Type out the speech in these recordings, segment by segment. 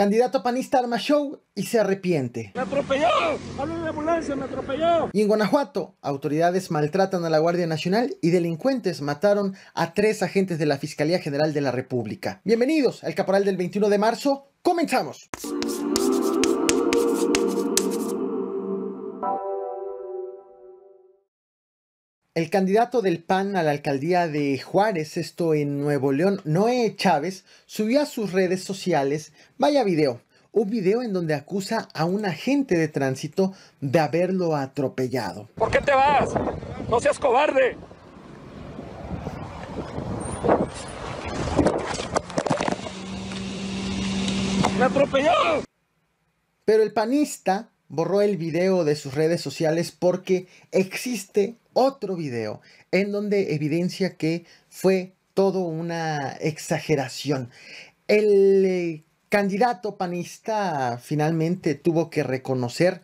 Candidato panista arma show y se arrepiente. ¡Me atropelló! ¡Habla la ambulancia! ¡Me atropelló! Y en Guanajuato, autoridades maltratan a la Guardia Nacional y delincuentes mataron a tres agentes de la Fiscalía General de la República. Bienvenidos al Caporal del 21 de marzo. ¡Comenzamos! El candidato del PAN a la alcaldía de Juárez, esto en Nuevo León, Noé Chávez, subió a sus redes sociales, vaya video, un video en donde acusa a un agente de tránsito de haberlo atropellado. ¿Por qué te vas? No seas cobarde. ¡Me atropelló! Pero el panista borró el video de sus redes sociales porque existe otro video en donde evidencia que fue todo una exageración. El eh, candidato panista finalmente tuvo que reconocer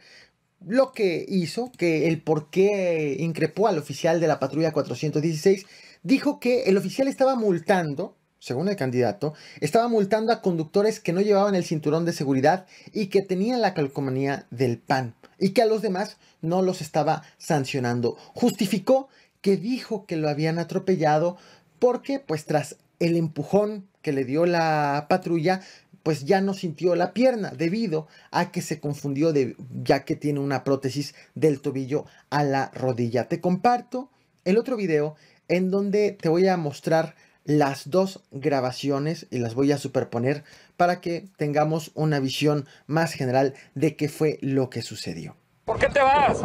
lo que hizo, que el por qué increpó al oficial de la patrulla 416, dijo que el oficial estaba multando, según el candidato, estaba multando a conductores que no llevaban el cinturón de seguridad y que tenían la calcomanía del PAN y que a los demás no los estaba sancionando. Justificó que dijo que lo habían atropellado porque pues tras el empujón que le dio la patrulla, pues ya no sintió la pierna debido a que se confundió de, ya que tiene una prótesis del tobillo a la rodilla. Te comparto el otro video en donde te voy a mostrar las dos grabaciones y las voy a superponer para que tengamos una visión más general de qué fue lo que sucedió. ¿Por qué te vas?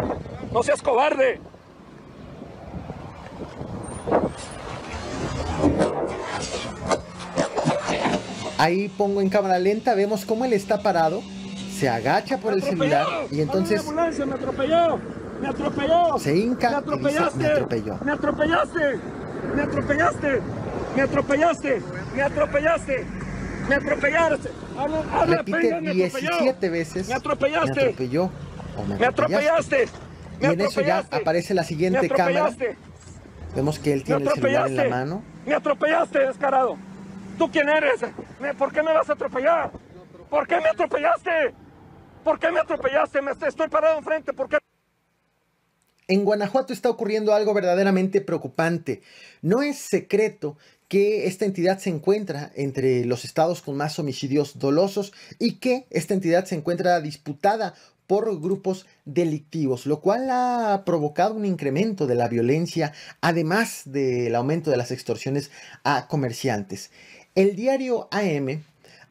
No seas cobarde. Ahí pongo en cámara lenta, vemos cómo él está parado, se agacha por el celular y entonces... me atropelló, me atropelló. Se Me atropellaste. me atropelló. Me atropellaste. Me atropellaste me atropellaste, me atropellaste, me atropellaste. Ah, ah, Repite veces. Me atropellaste. Me atropellaste. Y en eso ya aparece la siguiente cámara. Vemos que él tiene el celular en la mano. Me atropellaste, descarado. ¿Tú quién eres? ¿Por qué me vas a atropellar? ¿Por qué me atropellaste? ¿Por qué me atropellaste? Me estoy parado enfrente. ¿Por qué? En Guanajuato está ocurriendo algo verdaderamente preocupante. No es secreto que esta entidad se encuentra entre los estados con más homicidios dolosos y que esta entidad se encuentra disputada por grupos delictivos, lo cual ha provocado un incremento de la violencia, además del aumento de las extorsiones a comerciantes. El diario AM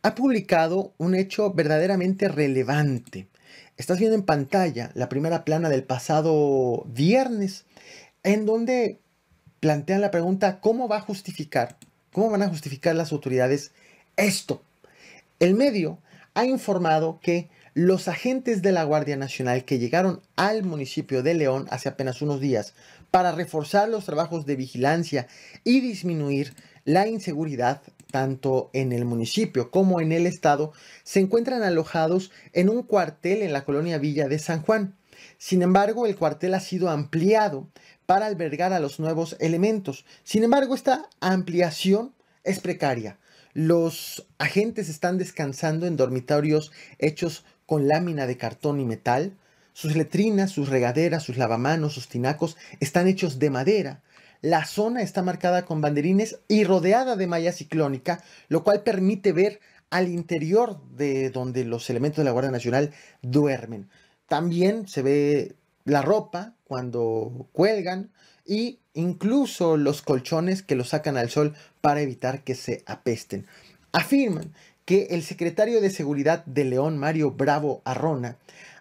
ha publicado un hecho verdaderamente relevante. Estás viendo en pantalla la primera plana del pasado viernes, en donde plantean la pregunta, ¿cómo va a justificar? ¿Cómo van a justificar las autoridades esto? El medio ha informado que los agentes de la Guardia Nacional que llegaron al municipio de León hace apenas unos días para reforzar los trabajos de vigilancia y disminuir la inseguridad tanto en el municipio como en el estado se encuentran alojados en un cuartel en la colonia Villa de San Juan. Sin embargo, el cuartel ha sido ampliado para albergar a los nuevos elementos. Sin embargo, esta ampliación es precaria. Los agentes están descansando en dormitorios hechos con lámina de cartón y metal. Sus letrinas, sus regaderas, sus lavamanos, sus tinacos están hechos de madera. La zona está marcada con banderines y rodeada de malla ciclónica, lo cual permite ver al interior de donde los elementos de la Guardia Nacional duermen. También se ve la ropa cuando cuelgan y incluso los colchones que los sacan al sol para evitar que se apesten. Afirman que el secretario de Seguridad de León, Mario Bravo Arrona,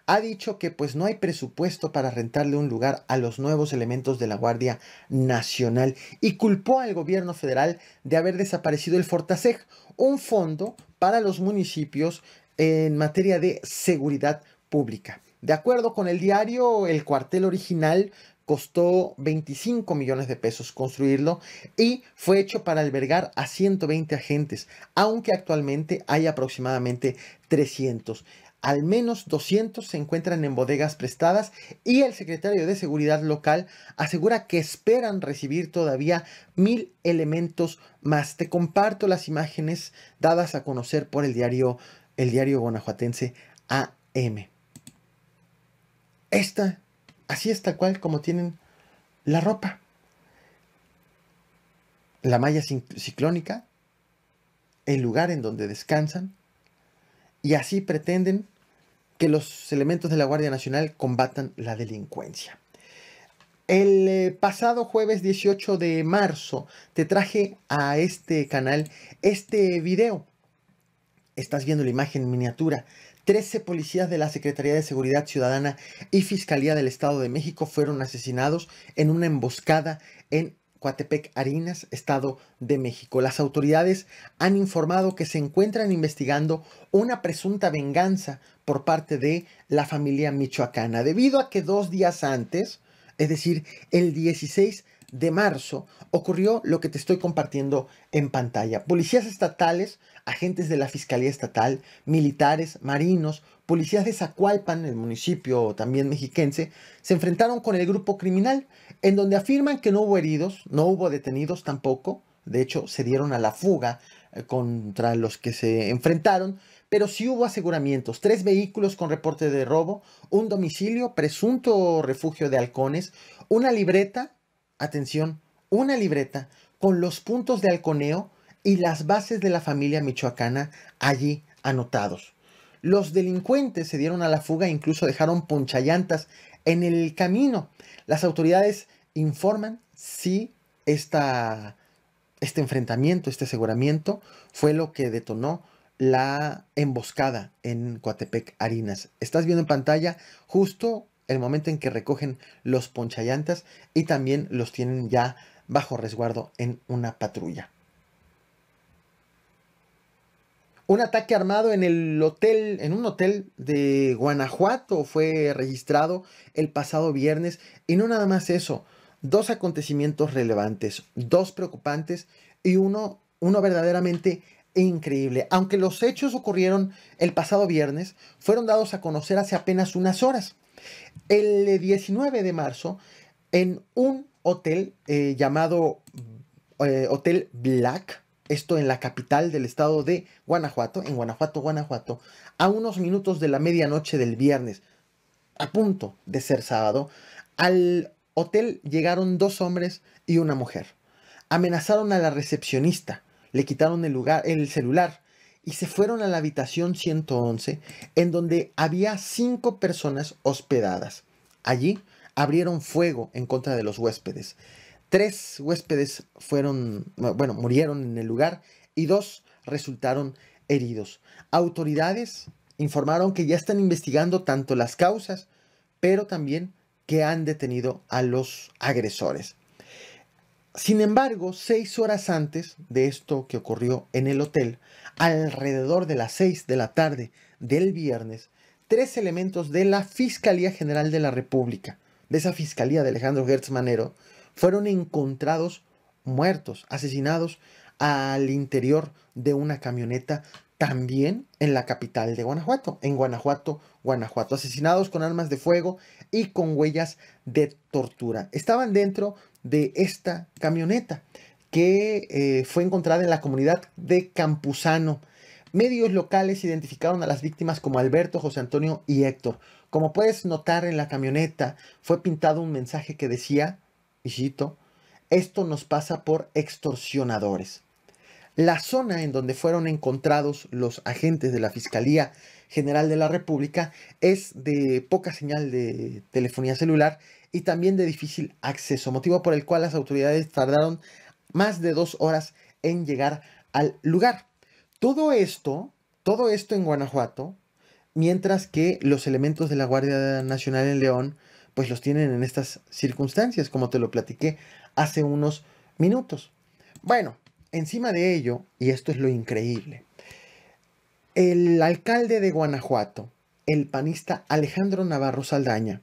ha dicho que pues no hay presupuesto para rentarle un lugar a los nuevos elementos de la Guardia Nacional y culpó al gobierno federal de haber desaparecido el Fortaseg, un fondo para los municipios en materia de seguridad pública. De acuerdo con el diario, el cuartel original costó 25 millones de pesos construirlo y fue hecho para albergar a 120 agentes, aunque actualmente hay aproximadamente 300. Al menos 200 se encuentran en bodegas prestadas y el secretario de Seguridad local asegura que esperan recibir todavía mil elementos más. Te comparto las imágenes dadas a conocer por el diario, el diario guanajuatense AM. Esta, así es tal cual como tienen la ropa. La malla ciclónica, el lugar en donde descansan, y así pretenden que los elementos de la Guardia Nacional combatan la delincuencia. El eh, pasado jueves 18 de marzo te traje a este canal este video. Estás viendo la imagen en miniatura. Trece policías de la Secretaría de Seguridad Ciudadana y Fiscalía del Estado de México fueron asesinados en una emboscada en Coatepec Arinas, Estado de México. Las autoridades han informado que se encuentran investigando una presunta venganza por parte de la familia michoacana, debido a que dos días antes, es decir, el 16 de marzo ocurrió lo que te estoy compartiendo en pantalla. Policías estatales, agentes de la Fiscalía Estatal, militares, marinos, policías de Zacualpan, el municipio también mexiquense, se enfrentaron con el grupo criminal, en donde afirman que no hubo heridos, no hubo detenidos tampoco, de hecho se dieron a la fuga eh, contra los que se enfrentaron, pero sí hubo aseguramientos, tres vehículos con reporte de robo, un domicilio, presunto refugio de halcones, una libreta atención, una libreta con los puntos de halconeo y las bases de la familia michoacana allí anotados. Los delincuentes se dieron a la fuga e incluso dejaron ponchallantas en el camino. Las autoridades informan si este enfrentamiento, este aseguramiento, fue lo que detonó la emboscada en Coatepec Harinas. Estás viendo en pantalla justo el momento en que recogen los ponchallantas y también los tienen ya bajo resguardo en una patrulla. Un ataque armado en el hotel, en un hotel de Guanajuato fue registrado el pasado viernes y no nada más eso, dos acontecimientos relevantes, dos preocupantes y uno uno verdaderamente increíble. Aunque los hechos ocurrieron el pasado viernes, fueron dados a conocer hace apenas unas horas. El 19 de marzo, en un hotel eh, llamado mm, eh, Hotel Black, esto en la capital del estado de Guanajuato, en Guanajuato, Guanajuato, a unos minutos de la medianoche del viernes, a punto de ser sábado, al hotel llegaron dos hombres y una mujer. Amenazaron a la recepcionista, le quitaron el, lugar, el celular y se fueron a la habitación 111, en donde había cinco personas hospedadas. Allí abrieron fuego en contra de los huéspedes. Tres huéspedes fueron, bueno, murieron en el lugar y dos resultaron heridos. Autoridades informaron que ya están investigando tanto las causas, pero también que han detenido a los agresores. Sin embargo, seis horas antes de esto que ocurrió en el hotel, alrededor de las seis de la tarde del viernes, tres elementos de la Fiscalía General de la República, de esa Fiscalía de Alejandro Gertz Manero, fueron encontrados muertos, asesinados al interior de una camioneta también en la capital de Guanajuato, en Guanajuato, Guanajuato, asesinados con armas de fuego y con huellas de tortura. Estaban dentro de esta camioneta que eh, fue encontrada en la comunidad de Campuzano. Medios locales identificaron a las víctimas como Alberto, José Antonio y Héctor. Como puedes notar en la camioneta fue pintado un mensaje que decía, y esto nos pasa por extorsionadores. La zona en donde fueron encontrados los agentes de la Fiscalía General de la República es de poca señal de telefonía celular y también de difícil acceso, motivo por el cual las autoridades tardaron más de dos horas en llegar al lugar. Todo esto, todo esto en Guanajuato, mientras que los elementos de la Guardia Nacional en León, pues los tienen en estas circunstancias, como te lo platiqué hace unos minutos. Bueno, encima de ello, y esto es lo increíble, el alcalde de Guanajuato, el panista Alejandro Navarro Saldaña,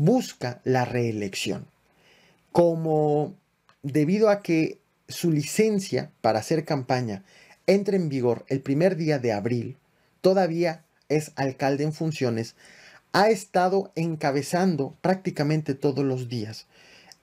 busca la reelección. Como debido a que su licencia para hacer campaña entra en vigor el primer día de abril, todavía es alcalde en funciones, ha estado encabezando prácticamente todos los días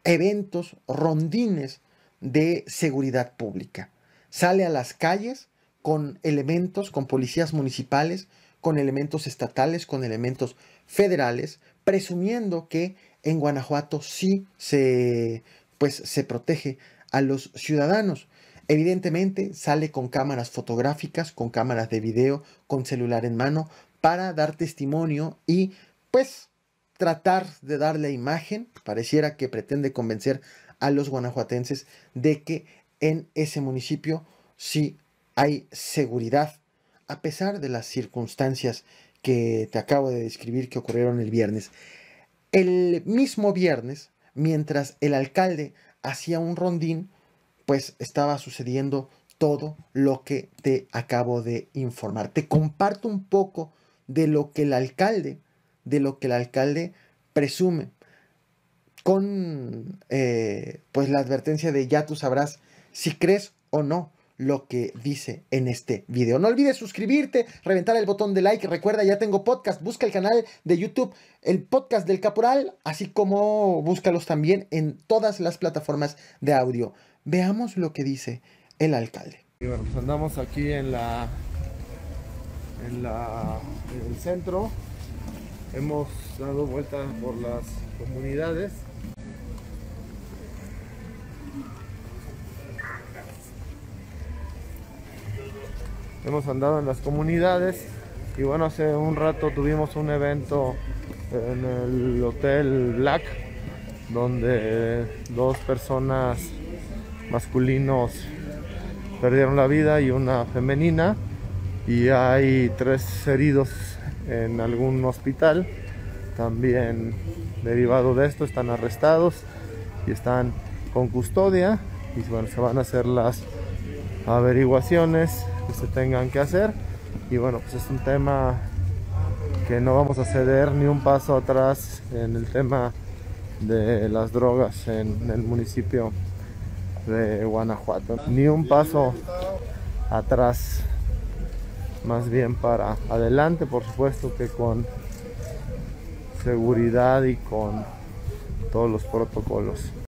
eventos, rondines de seguridad pública. Sale a las calles con elementos, con policías municipales, con elementos estatales, con elementos federales, presumiendo que en Guanajuato sí se, pues, se protege a los ciudadanos. Evidentemente sale con cámaras fotográficas, con cámaras de video, con celular en mano, para dar testimonio y pues tratar de darle imagen, pareciera que pretende convencer a los guanajuatenses de que en ese municipio sí hay seguridad, a pesar de las circunstancias que te acabo de describir que ocurrieron el viernes. El mismo viernes, mientras el alcalde hacía un rondín, pues estaba sucediendo todo lo que te acabo de informar. Te comparto un poco de lo que el alcalde, de lo que el alcalde presume, con eh, pues la advertencia de ya tú sabrás si crees o no lo que dice en este video. No olvides suscribirte, reventar el botón de like. Recuerda, ya tengo podcast. Busca el canal de YouTube, el podcast del Caporal, así como búscalos también en todas las plataformas de audio. Veamos lo que dice el alcalde. andamos aquí en la en la en el centro. Hemos dado vueltas por las comunidades hemos andado en las comunidades y bueno, hace un rato tuvimos un evento en el Hotel Black donde dos personas masculinos perdieron la vida y una femenina y hay tres heridos en algún hospital también derivado de esto están arrestados y están con custodia y bueno se van a hacer las averiguaciones que se tengan que hacer. Y bueno, pues es un tema que no vamos a ceder ni un paso atrás en el tema de las drogas en el municipio de Guanajuato. Ni un paso atrás, más bien para adelante, por supuesto que con seguridad y con todos los protocolos.